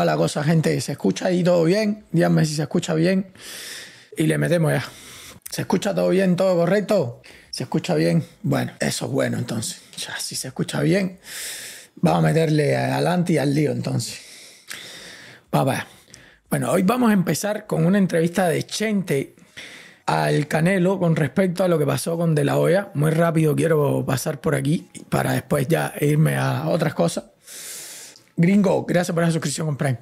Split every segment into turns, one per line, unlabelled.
a la cosa, gente. ¿Se escucha ahí todo bien? Díganme si se escucha bien. Y le metemos ya. ¿Se escucha todo bien? ¿Todo correcto? ¿Se escucha bien? Bueno, eso es bueno entonces. Ya, si se escucha bien, vamos a meterle adelante y al lío entonces. Papá. Bueno, hoy vamos a empezar con una entrevista de Chente al Canelo con respecto a lo que pasó con De La Hoya. Muy rápido quiero pasar por aquí para después ya irme a otras cosas. Gringo, gracias por la suscripción con Prime.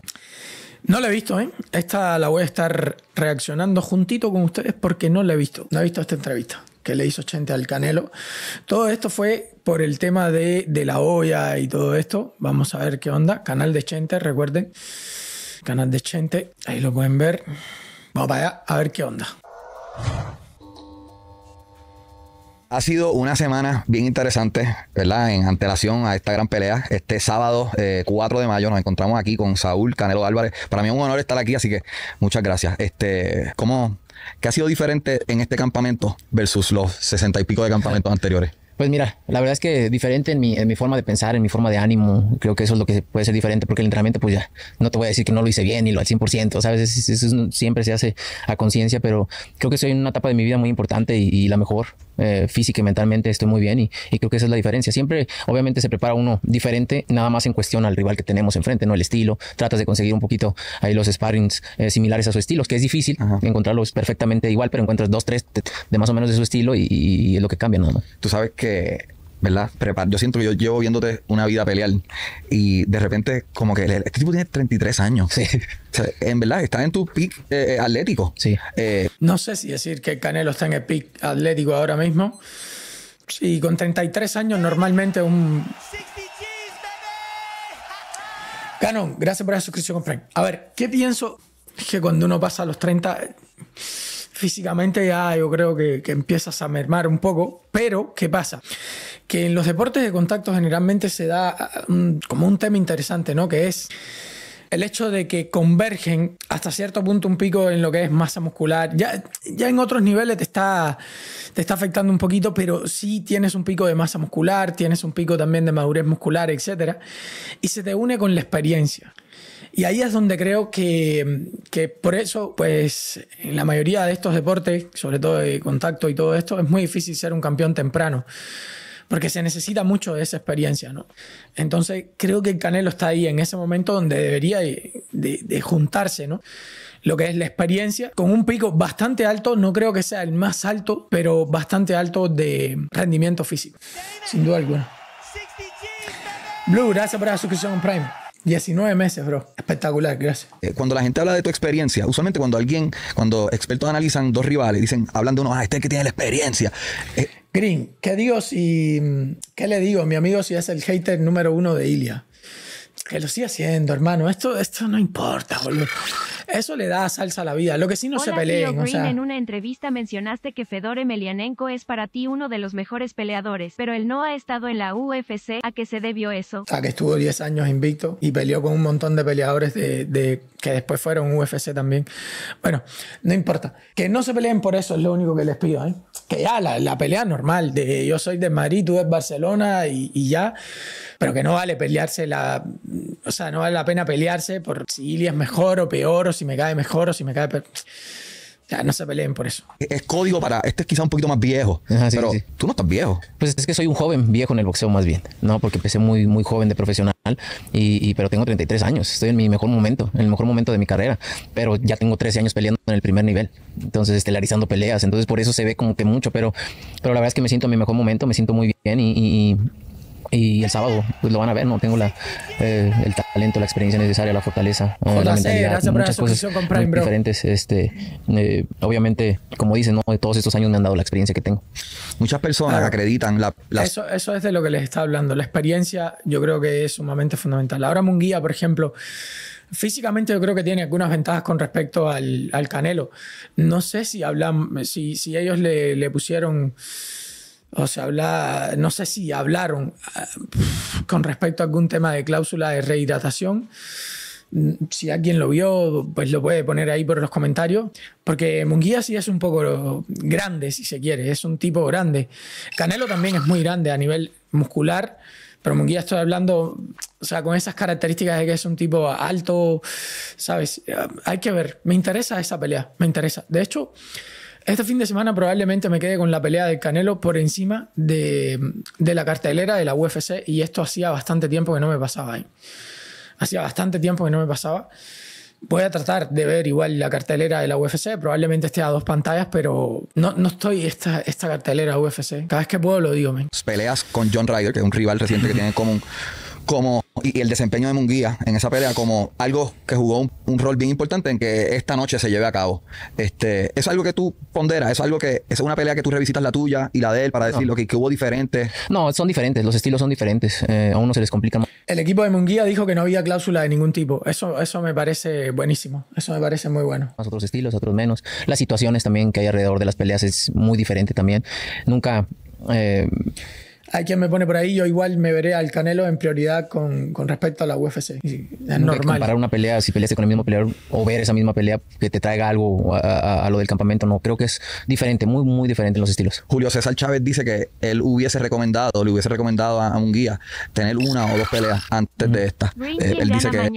No la he visto, ¿eh? Esta la voy a estar reaccionando juntito con ustedes porque no la he visto. No he visto esta entrevista que le hizo Chente al Canelo. Todo esto fue por el tema de, de la olla y todo esto. Vamos a ver qué onda. Canal de Chente, recuerden. Canal de Chente, ahí lo pueden ver. Vamos para allá a ver qué onda. Ha sido
una semana bien interesante, ¿verdad? En antelación a esta gran pelea. Este sábado 4 eh, de mayo nos encontramos aquí con Saúl Canelo Álvarez. Para mí es un honor estar aquí, así que muchas gracias. Este,
¿cómo, ¿Qué
ha sido diferente en este campamento versus los sesenta y pico de campamentos anteriores?
Pues mira, la verdad es que diferente en mi, forma de pensar, en mi forma de ánimo, creo que eso es lo que puede ser diferente, porque el entrenamiento, pues ya, no te voy a decir que no lo hice bien y lo al 100%, ¿sabes? eso siempre se hace a conciencia, pero creo que soy en una etapa de mi vida muy importante y, la mejor, eh, física y mentalmente estoy muy bien y, creo que esa es la diferencia. Siempre, obviamente, se prepara uno diferente, nada más en cuestión al rival que tenemos enfrente, ¿no? El estilo, tratas de conseguir un poquito ahí los sparrings eh, similares a su estilo, que es difícil encontrarlos perfectamente igual, pero encuentras dos, tres de, más o menos de su estilo y, es lo que cambia, ¿no? Tú sabes que ¿verdad? yo siento que yo llevo viéndote una vida pelear y de
repente como que este tipo tiene 33 años. en verdad, está en tu pick eh, atlético.
Eh, no sé si decir que Canelo está en el pick atlético ahora mismo. y con 33 años normalmente un... Canon, gracias por la suscripción, A ver, ¿qué pienso que cuando uno pasa a los 30 físicamente ya yo creo que, empiezas a mermar un poco, pero ¿qué pasa? Que en los deportes de contacto generalmente se da mm, como un tema interesante, ¿no? Que es el hecho de que convergen hasta cierto punto un pico en lo que es masa muscular, ya, ya en otros niveles te está, te está afectando un poquito, pero sí tienes un pico de masa muscular, tienes un pico también de madurez muscular, etc. Y se te une con la experiencia. Y ahí es donde creo que, que, por eso, pues en la mayoría de estos deportes, sobre todo de contacto y todo esto, es muy difícil ser un campeón temprano, porque se necesita mucho de esa experiencia, ¿no? Entonces creo que Canelo está ahí en ese momento donde debería de, juntarse, ¿no? Lo que es la experiencia, con un pico bastante alto, no creo que sea el más alto, pero bastante alto de rendimiento físico, sin duda alguna. Blue, gracias por la suscripción Prime. 19 meses, bro. Espectacular, gracias. Eh, cuando la gente habla de tu experiencia, usualmente cuando alguien,
cuando expertos analizan dos rivales, dicen, hablando uno, ah, este es que tiene la experiencia. Eh, Green, ¿qué
digo si, mm, qué le digo a mi amigo si es el hater número uno de Ilia? Que lo siga haciendo, hermano. Esto, esto no importa, boludo. Eso le da salsa a la vida. Lo que sí no se peleen. En una
entrevista mencionaste que Fedor Emelianenko es para ti uno de los mejores peleadores, pero él no ha estado en la UFC. ¿A qué se debió eso? A que estuvo 10
años invicto y peleó con un montón de peleadores de, de que después fueron UFC también. Bueno, no importa. Que no se peleen por eso es lo único que les pido. ¿eh? Que ya la, la, pelea normal, de yo soy de Madrid, tú eres Barcelona y, ya, pero que no vale pelearse la... O sea, no vale la pena pelearse por si Ili es mejor o peor, o si me cae mejor o si me cae peor no se peleen por eso.
Es código para. Este es quizá un poquito más viejo. pero tú no estás viejo. Pues es que soy un joven viejo en el boxeo, más bien. No, porque empecé muy, muy joven de profesional. Y, pero tengo 33 años. Estoy en mi mejor momento, en el mejor momento de mi carrera. Pero ya tengo 13 años peleando en el primer nivel. Entonces, estelarizando peleas. Entonces, por eso se ve como que mucho. Pero, pero la verdad es que me siento en mi mejor momento. Me siento muy bien. y, y y el sábado pues lo van a ver no tengo eh, el talento la experiencia necesaria la fortaleza la mentalidad muchas cosas Prime, diferentes este eh, obviamente como dicen no todos estos años me han dado la experiencia que tengo muchas personas acreditan la, Eso,
es de lo que les está hablando la experiencia yo creo que es sumamente fundamental ahora Munguía por ejemplo físicamente yo creo que tiene algunas ventajas con respecto al, Canelo no sé si hablan si, ellos le, le pusieron o se habla, no sé si hablaron ah, con respecto a algún tema de cláusula de rehidratación. Mm, si alguien lo vio, pues lo puede poner ahí por los comentarios. Porque Munguía sí es un poco grande, si se quiere. Es un tipo grande. Canelo también es muy grande a nivel muscular. Pero Munguía estoy hablando, o sea, con esas características de que es un tipo alto, ¿sabes? Ah, hay que ver. Me interesa esa pelea. Me interesa. De hecho, este fin de semana probablemente me quede con la pelea del Canelo por encima de, la cartelera de la UFC y esto hacía bastante tiempo que no me pasaba. ahí ¿eh? Hacía bastante tiempo que no me pasaba. Voy a tratar de ver igual la cartelera de la UFC, probablemente esté a dos pantallas, pero no, no estoy esta, esta cartelera UFC. Cada vez que puedo lo digo,
Peleas con John Ryder, que es un rival reciente que tiene en común como y el desempeño de Munguía en esa pelea como algo que jugó un, rol bien importante en que esta noche se lleve a cabo. Este, es algo que tú ponderas, es algo que es una pelea que tú revisitas la tuya y la de él para decir lo que, hubo
diferente. No, son diferentes, los estilos son diferentes, eh, a uno se les complica más. El equipo de Munguía dijo que no había cláusula de ningún tipo. Eso, eso me parece buenísimo, eso me parece muy bueno. Más otros estilos, otros menos.
Las situaciones también que hay alrededor de las peleas es muy diferente también. Nunca eh,
hay quien me pone por ahí, yo igual me veré al Canelo en prioridad con, con respecto a la UFC. Es
normal. Comparar una pelea, si peleaste con el mismo peleador o ver esa misma pelea que te traiga algo a, lo del campamento, no. Creo que es diferente, muy, muy diferente en los estilos. Julio César Chávez dice que él
hubiese recomendado, le hubiese recomendado a, un guía tener una o dos peleas antes de esta. Eh,
él dice que.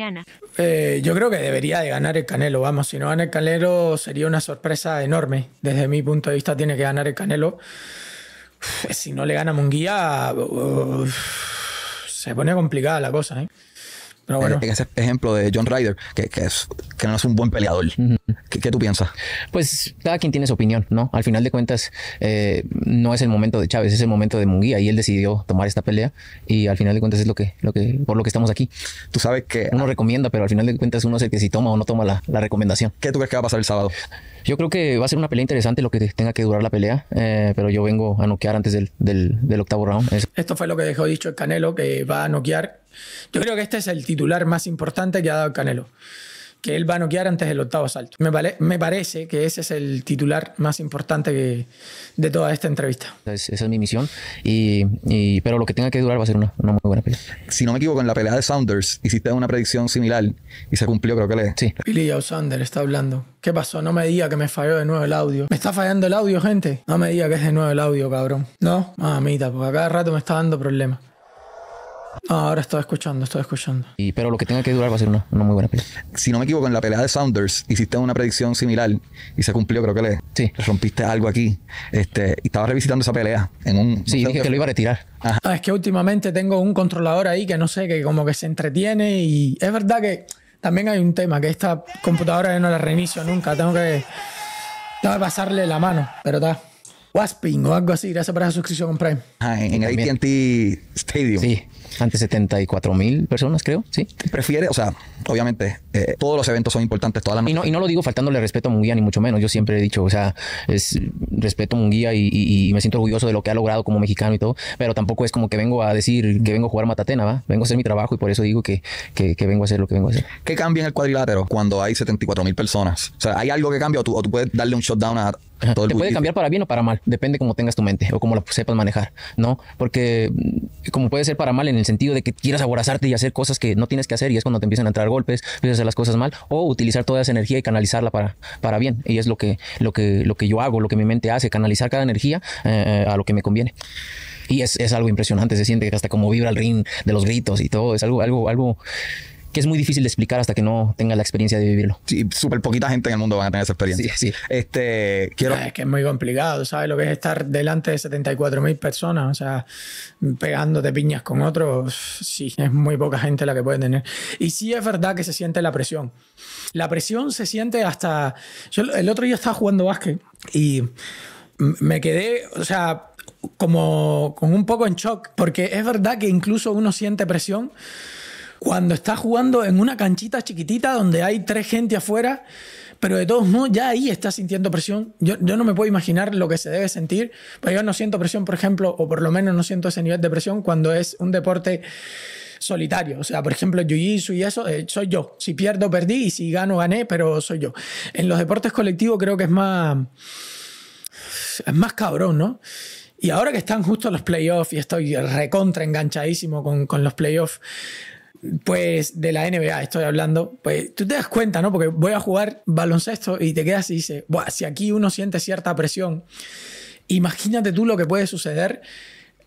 Eh, yo creo que debería de ganar el Canelo, vamos. Si no gana el Canelo, sería una sorpresa enorme. Desde mi punto de vista, tiene que ganar el Canelo si no le gana Munguía, se pone complicada la cosa. ¿eh? Pero
bueno. En ese ejemplo de John Ryder, que, es, que no es un buen peleador. ¿Qué, tú piensas? Pues cada quien tiene su opinión, ¿no? Al final de cuentas, eh, no es el momento de Chávez, es el momento de Munguía y él decidió tomar esta pelea y al final de cuentas es lo que, lo que por lo que estamos aquí. Tú sabes que... Uno recomienda, pero al final de cuentas uno es el que si toma o no toma la, la recomendación.
¿Qué tú crees que va a pasar el sábado?
Yo creo que va a ser una pelea interesante lo que tenga que durar la pelea, eh, pero yo vengo a noquear antes del, octavo round.
Esto fue lo que dejó dicho el Canelo, que va a noquear. Yo creo que este es el titular más importante que ha dado Canelo que él va a noquear antes del octavo asalto. Me, me parece que ese es el titular más importante de toda esta entrevista. esa es mi misión,
y, pero lo que tenga que durar va a ser una, muy buena pelea. Si no me equivoco, en la pelea de Saunders hiciste una predicción similar y se cumplió, creo que le. Sí.
Billy Joe Saunders está hablando. ¿Qué pasó? No me diga que me falló de nuevo el audio. ¿Me está fallando el audio, gente? No me diga que es de nuevo el audio, cabrón. No, mamita, porque a cada rato me está dando problemas. Ah, ahora estoy escuchando, estoy escuchando.
Y, pero lo
que tenga que durar va a ser una, muy buena pelea. Si no me equivoco, en la pelea de Sounders hiciste una predicción similar y se cumplió, creo que le, sí. rompiste algo aquí. Este, y estaba revisitando esa pelea en un. Sí, que
lo iba a retirar. Ah, es que últimamente tengo un controlador ahí que no sé, que como que se entretiene y es verdad que también hay un tema, que esta computadora yo no la reinicio nunca, tengo que, tengo que pasarle la mano, pero está. Wasping o algo así, gracias por esa suscripción Prime.
Ah, en, el ATT Stadium. Sí, ante 74 mil personas, creo. Sí. Prefiere, o sea, obviamente, eh, todos los eventos son importantes, todas las y no, y no lo digo faltándole respeto a Munguía, ni mucho menos. Yo siempre he dicho, o sea, es respeto a Munguía y, y, me siento orgulloso de lo que ha logrado como mexicano y todo, pero tampoco es como que vengo a decir que vengo a jugar Matatena, ¿va? Vengo a hacer mi trabajo y por eso digo que, vengo a hacer lo que vengo a hacer.
¿Qué cambia en el cuadrilátero cuando hay 74 mil personas? O sea, ¿hay algo que cambia o tú puedes
darle un shutdown a te puede cambiar para bien o para mal, depende cómo tengas tu mente o cómo la sepas manejar, ¿no? Porque mm, como puede ser para mal en el sentido de que quieras aborazarte y hacer cosas que no tienes que hacer y es cuando te empiezan a entrar golpes, empiezas a hacer las cosas mal o utilizar toda esa energía y canalizarla para, para bien. Y es lo que, lo, que, lo que yo hago, lo que mi mente hace, canalizar cada energía eh, a lo que me conviene. Y es, algo impresionante, se siente hasta como vibra el ring de los gritos y todo, es algo, algo, algo que es muy difícil de explicar hasta que no tenga la experiencia de vivirlo. Sí, súper poquita gente en el mundo va a tener esa experiencia. Sí,
Este, quiero... Es que es muy complicado, ¿sabes? Lo que es estar delante de 74 mil personas, o sea, pegándote piñas con otros, sí, es muy poca gente la que puede tener. Y sí es verdad que se siente la presión. La presión se siente hasta... Yo el otro día estaba jugando básquet y me quedé, o sea, como con un poco en shock, porque es verdad que incluso uno siente presión cuando estás jugando en una canchita chiquitita donde hay tres gente afuera, pero de todos modos ya ahí está sintiendo presión. Yo, no me puedo imaginar lo que se debe sentir, pero yo no siento presión, por ejemplo, o por lo menos no siento ese nivel de presión cuando es un deporte solitario. O sea, por ejemplo, jiu-jitsu y eso, eh, soy yo. Si pierdo, perdí, y si gano, gané, pero soy yo. En los deportes colectivos creo que es más. Es más cabrón, ¿no? Y ahora que están justo los playoffs y estoy recontra enganchadísimo con, con los playoffs, pues de la NBA estoy hablando, pues tú te das cuenta, ¿no? Porque voy a jugar baloncesto y te quedas y dices, si aquí uno siente cierta presión, imagínate tú lo que puede suceder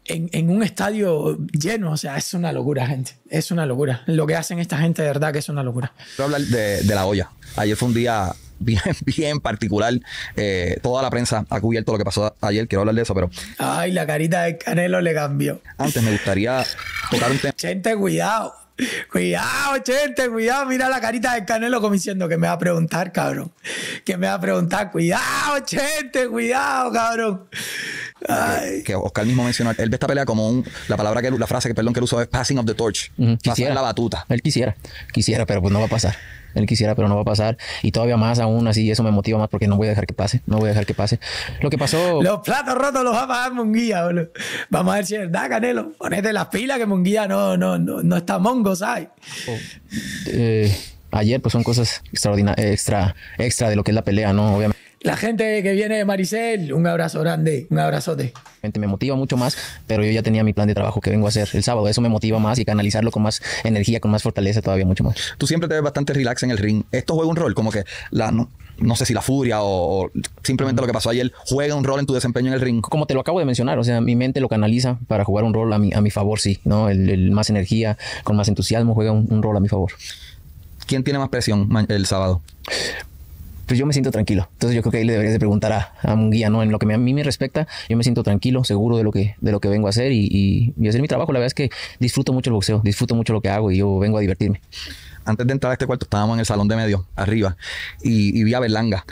en, un estadio lleno. O sea, es una locura, gente. Es una locura. Lo que hacen esta gente de verdad que es una locura.
Quiero hablar de, la olla. Ayer fue un día bien, bien particular. Eh, toda la prensa ha cubierto lo que pasó ayer. Quiero hablar de eso, pero.
Ay, la carita de Canelo le cambió. Antes me gustaría tocar un tema. Gente, cuidado. Cuidado, gente, cuidado. Mira la carita del Canelo como que me va a preguntar, cabrón. Que me va a preguntar, cuidado, gente, cuidado, cabrón.
Que Oscar mismo mencionó. Él ve esta pelea como un, la palabra que la frase que perdón que él usó es passing of the torch.
Quisiera la batuta. Él quisiera, quisiera, pero pues no va a pasar. Él quisiera, pero no va a pasar. Y todavía más aún así, eso me motiva más porque no voy a dejar que pase. No voy a dejar que pase. Lo que pasó. Los platos
rotos los va a pagar Munguía, boludo. Vamos a ver si es verdad, Canelo. Ponete las pilas que Munguía no, no, no, no está mongo, ¿sabes? Oh,
eh, ayer, pues son cosas extraordinarias, extra, extra de lo que es la pelea, ¿no? Obviamente
la gente que viene de Maricel, un abrazo grande, un abrazote. Gente, me motiva mucho más,
pero yo ya tenía mi plan de trabajo que vengo a hacer el sábado. Eso me motiva más y canalizarlo con más energía, con más fortaleza todavía mucho más.
Tú siempre te ves bastante relax en el ring. Esto juega un rol, como que la, no, sé si la furia o, simplemente lo que pasó
ayer juega un rol en tu desempeño en el ring. Como te lo acabo de mencionar, o sea, mi mente lo canaliza para jugar un rol a mi, a mi favor, sí, ¿no? El, más energía, con más entusiasmo, juega un, un rol a mi favor. ¿Quién tiene más presión el sábado? pues yo me siento tranquilo. Entonces yo creo que ahí le deberías de preguntar a, un guía, ¿no? En lo que a mí me respecta, yo me siento tranquilo, seguro de lo que, de lo que vengo a hacer y, y, hacer mi trabajo. La verdad es que disfruto mucho el boxeo, disfruto mucho lo que hago y yo vengo a divertirme.
Antes de entrar a este cuarto estábamos en el salón de medio, arriba, y, vi a Belanga,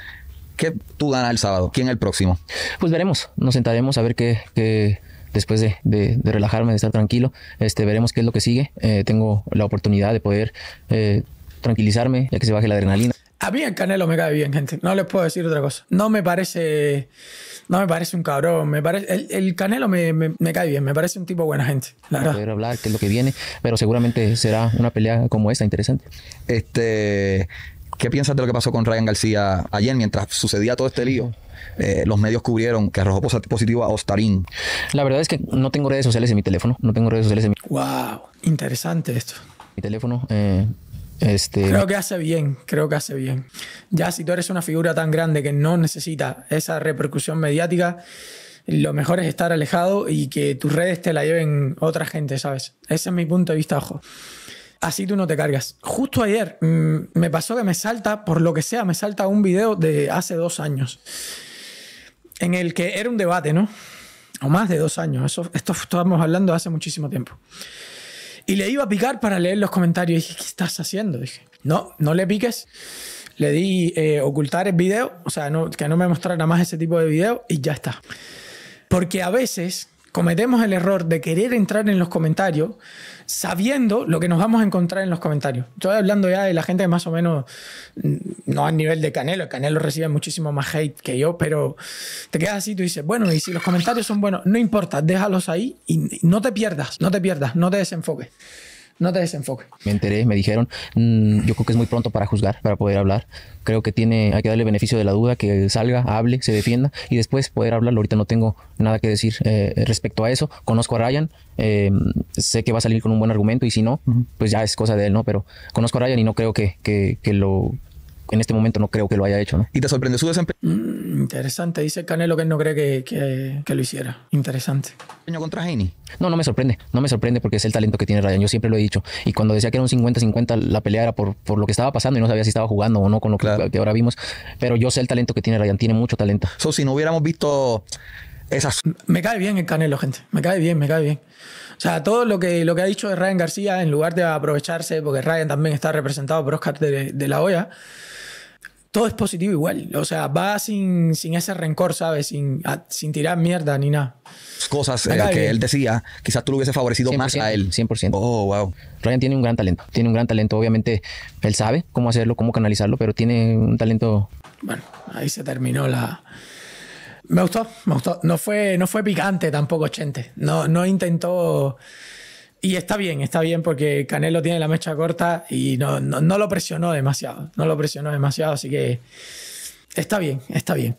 ¿Qué tú ganas el sábado? ¿Quién el próximo?
Pues veremos, nos sentaremos a ver qué, qué después de, de, relajarme, de estar tranquilo, este, veremos qué es lo que sigue. Eh, tengo la oportunidad de poder eh,
tranquilizarme, ya que se baje la adrenalina. A mí el Canelo me cae bien, gente. No les puedo decir otra cosa. No me parece. No me parece un cabrón. Me parece, el, Canelo me, me, cae bien. Me parece un tipo buena gente. La
hablar que es lo que viene, pero seguramente será una pelea como esta
interesante. Este. ¿Qué piensas de lo que pasó con Ryan García ayer mientras sucedía todo este lío? Eh, los medios cubrieron que arrojó positivo a Ostarín. La verdad es que no tengo
redes sociales
en mi teléfono. No tengo redes sociales en mi. ¡Wow! Interesante esto. Mi teléfono. Eh, este, creo que
hace bien, creo que hace bien. Ya si tú eres una figura tan grande que no necesita esa repercusión mediática, lo mejor es estar alejado y que tus redes te la lleven otra gente, ¿sabes? Ese es mi punto de vista, ojo. Así tú no te cargas. Justo ayer mm, me pasó que me salta, por lo que sea, me salta un video de hace dos años, en el que era un debate, ¿no? O más de dos años, esto estábamos hablando hace muchísimo tiempo y le iba a picar para leer los comentarios. Y dije, ¿qué estás haciendo? dije, no, no le piques. Le di eh, ocultar el video, o sea, que no me mostrara más ese tipo de video y ya está. Porque a veces cometemos el error de querer entrar en los comentarios sabiendo lo que nos vamos a encontrar en los comentarios. Estoy hablando ya de la gente que más o menos, mm, no al nivel de Canelo, Canelo recibe muchísimo más hate que yo, pero te quedas así, tú dices, bueno, y si los comentarios son buenos, no importa, déjalos ahí y no te pierdas, no te pierdas, no te desenfoques no te desenfoques.
Me enteré, me dijeron, mm, yo creo que es muy pronto para juzgar, para poder hablar. Creo que tiene, hay que darle beneficio de la duda, que salga, hable, se defienda y después poder hablarlo. Ahorita no tengo nada que decir eh, respecto a eso. Conozco a Ryan, em, sé que va a salir con un buen argumento y si no, pues ya es cosa de él, ¿no? Pero conozco a Ryan y no creo que, que, que lo en este momento no creo que lo haya hecho. ¿no? ¿Y te sorprende su
desempeño? Mm, interesante. Dice Canelo que no cree que, que, lo hiciera. Interesante. ¿Contra Heini?
No, no me sorprende. No me sorprende porque es el talento que tiene Ryan. Yo siempre lo he dicho. Y cuando decía que era un 50-50, la pelea era por, por lo que estaba pasando y no sabía si estaba jugando o no con lo que, que ahora vimos. Pero yo sé el talento que tiene Ryan.
Tiene mucho talento. Eso si no hubiéramos visto esas... Me cae bien el Canelo, gente. Me cae bien, me cae bien. O sea, todo lo que, lo que ha dicho Ryan García, en lugar de aprovecharse, porque Ryan también está representado por Oscar de, la Hoya, todo es positivo igual. O sea, va sin, sin ese rencor, ¿sabes? Sin, sin tirar mierda ni nada.
Cosas eh, que él decía, quizás tú lo hubiese favorecido más a él. 100%. Oh, wow. Ryan tiene un gran talento. Tiene un gran talento. Obviamente, él sabe cómo hacerlo, cómo canalizarlo, pero tiene un talento.
Bueno, ahí se terminó la. Me gustó, me gustó. No fue, no fue picante tampoco, Chente. No, no intentó. Y está bien, está bien porque Canelo tiene la mecha corta y no lo presionó demasiado. No lo presionó demasiado, así que está bien, está bien.